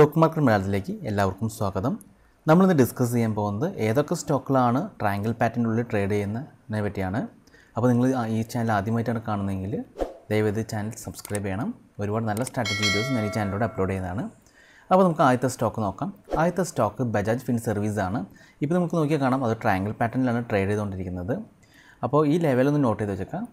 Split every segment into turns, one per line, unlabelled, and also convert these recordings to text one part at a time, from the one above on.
stock market മലയാളത്തിലേക്ക് എല്ലാവർക്കും സ്വാഗതം നമ്മളിന്ന് ഡിസ്കസ് ചെയ്യാൻ പോകുന്നത് ഏതൊക്കെ സ്റ്റോക്കുകളാണ് ട്രാങ്കിൾ പാറ്റിനുള്ളിൽ ട്രേഡ് ചെയ്യുന്നതിനെ പറ്റിയാണ് അപ്പോൾ നിങ്ങൾ ഈ ചാനൽ ആദ്യമായിട്ടാണ് കാണുന്നതെങ്കിൽ ദയവേത് ചാനൽ സബ്സ്ക്രൈബ് ചെയ്യണം ഒരുപാട് നല്ല സ്ട്രാറ്റജി വീഡിയോസ് ഞാൻ ഈ ചാനലിലൂടെ അപ്ലോഡ് ചെയ്യുന്നതാണ് അപ്പോൾ നമുക്ക് ആദ്യത്തെ സ്റ്റോക്ക് നോക്കാം ആദ്യത്തെ സ്റ്റോക്ക് ബജാജ് ഫിൻ സർവീസ് ആണ് ഇപ്പോൾ നമുക്ക് നോക്കിയാൽ കാണാം അത് ട്രയാങ്കിൾ പാറ്റേണിലാണ് ട്രേഡ് ചെയ്തുകൊണ്ടിരിക്കുന്നത് അപ്പോൾ ഈ ലെവലൊന്ന് നോട്ട് ചെയ്ത് വെച്ചേക്കാം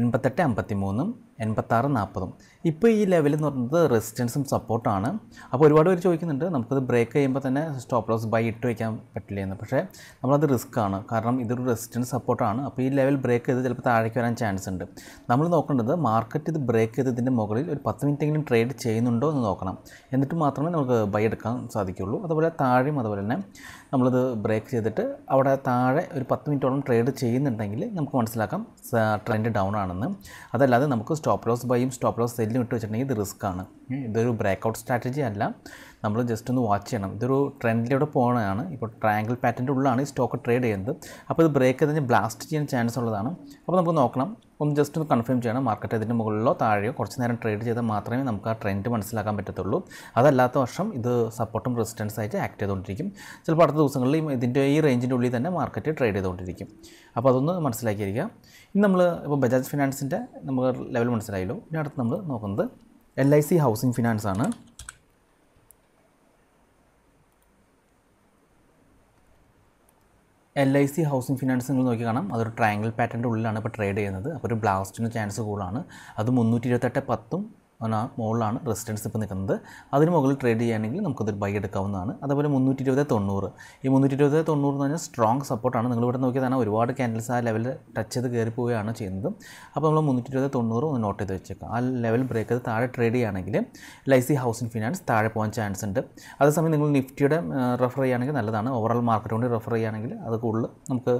എൺപത്തെട്ട് അമ്പത്തി മൂന്നും എൺപത്താറ് നാൽപ്പതും ഇപ്പോൾ ഈ ലെവൽ എന്ന് പറയുന്നത് റെസിസ്റ്റൻസും സപ്പോർട്ടാണ് അപ്പോൾ ഒരുപാട് പേര് ചോദിക്കുന്നുണ്ട് നമുക്കത് ബ്രേക്ക് ചെയ്യുമ്പോൾ തന്നെ സ്റ്റോപ്പ് ലോസ് ബൈ ഇട്ട് വയ്ക്കാൻ പറ്റില്ല എന്ന് പക്ഷേ നമ്മളത് റിസ്ക് ആണ് കാരണം ഇതൊരു റെസിസ്റ്റൻസ് സപ്പോർട്ടാണ് അപ്പോൾ ഈ ലെവൽ ബ്രേക്ക് ചെയ്ത് ചിലപ്പോൾ താഴേക്ക് വരാൻ ചാൻസ് ഉണ്ട് നമ്മൾ നോക്കേണ്ടത് മാർക്കറ്റ് ഇത് ബ്രേക്ക് ചെയ്തതിൻ്റെ മുകളിൽ ഒരു പത്ത് മിനിറ്റെങ്കിലും ട്രേഡ് ചെയ്യുന്നുണ്ടോ എന്ന് നോക്കണം എന്നിട്ട് മാത്രമേ നമുക്ക് ബൈ എടുക്കാൻ സാധിക്കുള്ളൂ അതുപോലെ താഴെയും അതുപോലെ തന്നെ നമ്മളത് ബ്രേക്ക് ചെയ്തിട്ട് അവിടെ താഴെ ഒരു പത്ത് മിനിറ്റോളം ട്രേഡ് ചെയ്യുന്നുണ്ടെങ്കിൽ നമുക്ക് മനസ്സിലാക്കാം ട്രെൻഡ് ഡൗൺ ആണെന്ന് അതല്ലാതെ നമുക്ക് സ്റ്റോപ്പ് സ്റ്റോപ്പ് ലോസ് ബൈയും സ്റ്റോപ്പ് ലോസ് സെല്ലും ഇട്ട് വെച്ചിട്ടുണ്ടെങ്കിൽ ഇത് റിസ്ക് ആണ് ഇതൊരു ബ്രേക്കൗട്ട് സ്ട്രാറ്റജി അല്ല നമ്മൾ ജസ്റ്റ് ഒന്ന് വാച്ച് ചെയ്യണം ഇതൊരു ട്രെൻഡിലൂടെ പോകണതാണ് ഇപ്പോൾ ട്രയാങ്കിൾ പാറ്റേൻ്റെ ഉള്ളിലാണ് ഈ സ്റ്റോക്ക് ട്രേഡ് ചെയ്യുന്നത് അപ്പോൾ ഇത് ബ്രേക്ക് ചെയ്ത് ബ്ലാസ്റ്റ് ചെയ്യാൻ ചാൻസ് ഉള്ളതാണ് അപ്പോൾ നമുക്ക് നോക്കണം ഒന്ന് ജസ്റ്റ് ഒന്ന് കൺഫേം ചെയ്യണം മാർക്കറ്റ് ഇതിൻ്റെ മുകളിലോ താഴെയോ കുറച്ച് നേരം ട്രേഡ് ചെയ്താൽ മാത്രമേ നമുക്ക് ആ ട്രെൻഡ് മനസ്സിലാക്കാൻ പറ്റത്തുള്ളൂ അതല്ലാത്ത വർഷം ഇത് സപ്പോർട്ടും റെസിസ്റ്റൻസ് ആയിട്ട് ആക്ട് ചെയ്തുകൊണ്ടിരിക്കും ചിലപ്പോൾ അടുത്ത ദിവസങ്ങളിൽ ഇതിൻ്റെ ഈ റേഞ്ചിൻ്റെ ഉള്ളിൽ തന്നെ മാർക്കറ്റ് ട്രേഡ് ചെയ്തുകൊണ്ടിരിക്കും അപ്പോൾ അതൊന്ന് മനസ്സിലാക്കിയിരിക്കുക ഇനി നമ്മൾ ഇപ്പോൾ ബജാജ് ഫിനാൻസിൻ്റെ നമുക്ക് ലെവൽ മനസ്സിലായല്ലോ ഇനി അടുത്ത് നമ്മൾ നോക്കുന്നത് L I C housing finance ആണ് L I C housing finance നിങ്ങൾ നോക്കി കാണാം അതൊരു ട്രയാങ്കിൾ പാറ്റൻ്റെ ഉള്ളിലാണ് ഇപ്പോൾ ട്രേഡ് ചെയ്യുന്നത് അപ്പോൾ ഒരു ബ്ലാസ്റ്റിന് ചാൻസ് കൂടുതലാണ് അത് മുന്നൂറ്റി ഇരുപത്തെട്ട് പത്തും അതിന് ആ മുകളിലാണ് റെസിസ്റ്റൻസ് ഇപ്പോൾ നിൽക്കുന്നത് അതിന് മുകളിൽ ട്രേഡ് ചെയ്യുകയാണെങ്കിൽ നമുക്കതൊരു ബൈ എടുക്കാവുന്നതാണ് അതേപോലെ മുന്നൂറ്റി ഇരുപത് തൊണ്ണൂറ് ഈ മുന്നൂറ്റി ഇരുപത് തൊണ്ണൂറ് എന്ന് പറഞ്ഞാൽ സ്ട്രോങ് സപ്പോർട്ടാണ് നിങ്ങൾ ഇവിടെ നോക്കിയാൽ തന്നെ ഒരുപാട് ക്യാൻഡിൽസ് ആ ലെവലിൽ ടച്ച് ചെയ്ത് കയറി പോവുകയാണ് ചെയ്യുന്നത് അപ്പോൾ നമ്മൾ മുന്നൂറ്റി ഇരുപത് തൊണ്ണൂറ് ഒന്ന് നോട്ട് ചെയ്ത് വെച്ചേക്കാം ആ ലെവൽ ബ്രേക്ക് ചെയ്ത് താഴെ ട്രേഡ് ചെയ്യുകയാണെങ്കിൽ ലൈസി ഹൗസിംഗ് ഫിനാൻസ് താഴെ പോകാൻ ചാൻസ് ഉണ്ട് അതേസമയം നിങ്ങൾ നിഫ്റ്റിയുടെ റെഫർ ചെയ്യുകയാണെങ്കിൽ നല്ലതാണ് ഓവറോൾ മാർക്കറ്റ് കൊണ്ട് റെഫർ ചെയ്യുകയാണെങ്കിൽ അത് കൂടുതൽ നമുക്ക്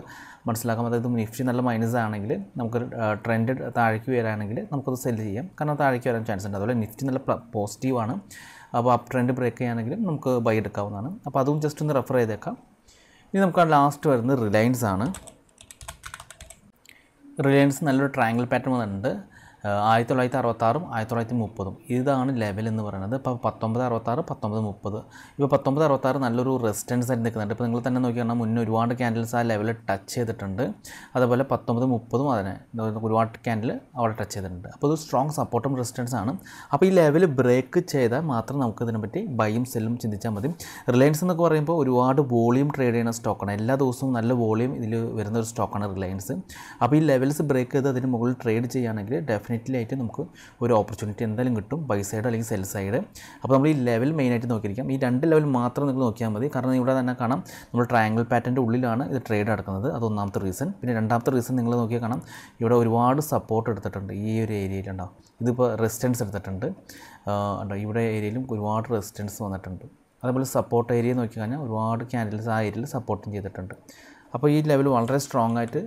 മനസ്സിലാക്കാം അതായത് നിഫ്റ്റി നല്ല മൈനസ് ആണെങ്കിൽ നമുക്ക് ട്രെൻഡ് താഴേക്ക് വരാണെങ്കിൽ നമുക്കത് സെല്ല് ചെയ്യാം കാരണം താഴേക്ക് വരാൻ ചാൻസ് പെർസെൻറ്റ് അതുപോലെ നിഫ്റ്റി നല്ല പോസിറ്റീവാണ് അപ്പോൾ അപ് ട്രെൻഡ് ബ്രേക്ക് ചെയ്യുകയാണെങ്കിലും നമുക്ക് ബൈ എടുക്കാവുന്നതാണ് അപ്പോൾ അതും ജസ്റ്റ് ഒന്ന് റെഫർ ചെയ്തേക്കാം ഇനി നമുക്ക് ലാസ്റ്റ് വരുന്നത് റിലയൻസ് ആണ് റിലയൻസ് നല്ലൊരു ട്രയാങ്കിൾ പാറ്റേൺ വന്നിട്ടുണ്ട് ആയിരത്തി തൊള്ളായിരത്തി അറുപത്താറും ആയിരത്തി തൊള്ളായിരത്തി മുപ്പതും ഇതാണ് ലെവൽ എന്ന് പറയുന്നത് ഇപ്പോൾ പത്തൊമ്പത് അറുപത്താറ് പത്തൊമ്പത് മുപ്പത് ഇപ്പോൾ പത്തൊമ്പത് അറുപത്താറ് നല്ലൊരു റെസിസ്റ്റൻസ് ആയിട്ട് നിൽക്കുന്നുണ്ട് ഇപ്പോൾ നിങ്ങൾ തന്നെ നോക്കിയാൽ മുന്നേ ഒരുപാട് ക്യാൻഡിൽസ് ആ ലെവൽ ടച്ച് ചെയ്തിട്ടുണ്ട് അതുപോലെ പത്തൊമ്പത് മുപ്പതും അതിനെ ഒരുപാട് ക്യാൻഡിൽ അവിടെ ടച്ച് ചെയ്തിട്ടുണ്ട് അപ്പോൾ ഇത് സ്ട്രോങ് സപ്പോർട്ടും റെസിസ്റ്റൻസ് ആണ് അപ്പോൾ ഈ ലെവൽ ബ്രേക്ക് ചെയ്താൽ മാത്രം നമുക്ക് ഇതിനെപ്പറ്റി ബൈയും സെല്ലും ചിന്തിച്ചാൽ മതി റിലയൻസ് എന്നൊക്കെ പറയുമ്പോൾ ഒരുപാട് വോളിയം ട്രേഡ് ചെയ്യുന്ന സ്റ്റോക്കാണ് എല്ലാ ദിവസവും നല്ല വോളിയം ഇതിൽ വരുന്ന ഒരു സ്റ്റോക്കാണ് റിലയൻസ് അപ്പോൾ ഈ ലെവൽസ് ബ്രേക്ക് ചെയ്ത് അതിന് മുകളിൽ ട്രേഡ് ചെയ്യുകയാണെങ്കിൽ ഡെഫിനറ്റ് ഡെഫിനറ്റ്ലി ആയിട്ട് നമുക്ക് ഒരു ഓപ്പർച്യൂണിറ്റി എന്തായാലും കിട്ടും ബൈ സൈഡ് അല്ലെങ്കിൽ സെൽ സൈഡ് അപ്പോൾ നമ്മൾ ഈ ലെവൽ മെയിനായിട്ട് നോക്കിയിരിക്കാം ഈ രണ്ട് ലെവൽ മാത്രം നിങ്ങൾ നോക്കിയാൽ മതി കാരണം ഇവിടെ തന്നെ കാണാം നമ്മൾ ട്രയാങ്കിൾ പാറ്റേൻ്റെ ഉള്ളിലാണ് ഇത് ട്രേഡ് നടക്കുന്നത് അത് ഒന്നാമത്തെ റീസൺ പിന്നെ രണ്ടാമത്തെ റീസൺ നിങ്ങൾ നോക്കിയാൽ കാണാം ഇവിടെ ഒരുപാട് സപ്പോർട്ട് എടുത്തിട്ടുണ്ട് ഈ ഒരു ഏരിയയിലുണ്ടാവും ഇതിപ്പോൾ റെസിസ്റ്റൻസ് എടുത്തിട്ടുണ്ട് ഇവിടെ ഏരിയയിലും ഒരുപാട് റെസിസ്റ്റൻസ് വന്നിട്ടുണ്ട് അതേപോലെ സപ്പോർട്ട് ഏരിയ നോക്കി കഴിഞ്ഞാൽ ഒരുപാട് ക്യാൻഡിൽസ് ആ ഏരിയയിൽ സപ്പോർട്ടും ചെയ്തിട്ടുണ്ട് അപ്പോൾ ഈ ലെവൽ വളരെ സ്ട്രോങ് ആയിട്ട്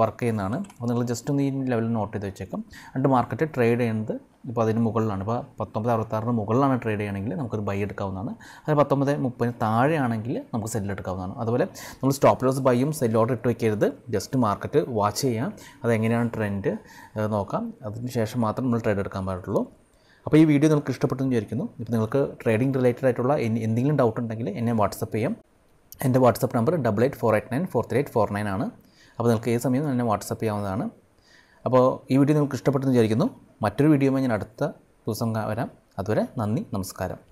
വർക്ക് ചെയ്യുന്നതാണ് അപ്പോൾ നിങ്ങൾ ജസ്റ്റ് ഒന്ന് ഈ ലെവലിൽ നോട്ട് ചെയ്ത് വെച്ചേക്കാം രണ്ട് മാർക്കറ്റ് ട്രേഡ് ചെയ്യുന്നത് ഇപ്പോൾ അതിന് മുകളിലാണ് ഇപ്പോൾ പത്തൊമ്പത് അറുപത്താറിന് മുകളിലാണ് ട്രേഡ് ചെയ്യുകയാണെങ്കിൽ നമുക്കൊരു ബൈ എടുക്കാവുന്നതാണ് അത് പത്തൊമ്പത് മുപ്പതിന് താഴെയാണെങ്കിൽ നമുക്ക് സെല്ല് എടുക്കാവുന്നതാണ് അതുപോലെ നമ്മൾ സ്റ്റോപ്പ് ലോസ് ബൈയും സെല്ല് ഓർഡർ ഇട്ട് വയ്ക്കരുത് ജസ്റ്റ് മാർക്കറ്റ് വാച്ച് ചെയ്യാം അതെങ്ങനെയാണ് ട്രെൻഡ് നോക്കാം അതിന് ശേഷം മാത്രം നമ്മൾ ട്രേഡ് എടുക്കാൻ പാടുള്ളൂ അപ്പോൾ ഈ വീഡിയോ നിങ്ങൾക്ക് ഇഷ്ടപ്പെട്ടെന്ന് വിചാരിക്കുന്നു ഇപ്പോൾ നിങ്ങൾക്ക് ട്രേഡിംഗ് റിലേറ്റഡ് ആയിട്ടുള്ള എന്തെങ്കിലും ഡൗട്ട് ഉണ്ടെങ്കിൽ എന്നെ വാട്സപ്പ് ചെയ്യാം എൻ്റെ WhatsApp number double eight four eight nine four three eight four nine ആണ് അപ്പോൾ നിങ്ങൾക്ക് ഏത് സമയം എന്നെ വാട്സപ്പ് ചെയ്യാവുന്നതാണ് അപ്പോൾ ഈ വീഡിയോ നിങ്ങൾക്ക് ഇഷ്ടപ്പെട്ടെന്ന് വിചാരിക്കുന്നു മറ്റൊരു വീഡിയോയുമായി ഞാൻ അടുത്ത ദിവസം വരാം അതുവരെ നന്ദി നമസ്കാരം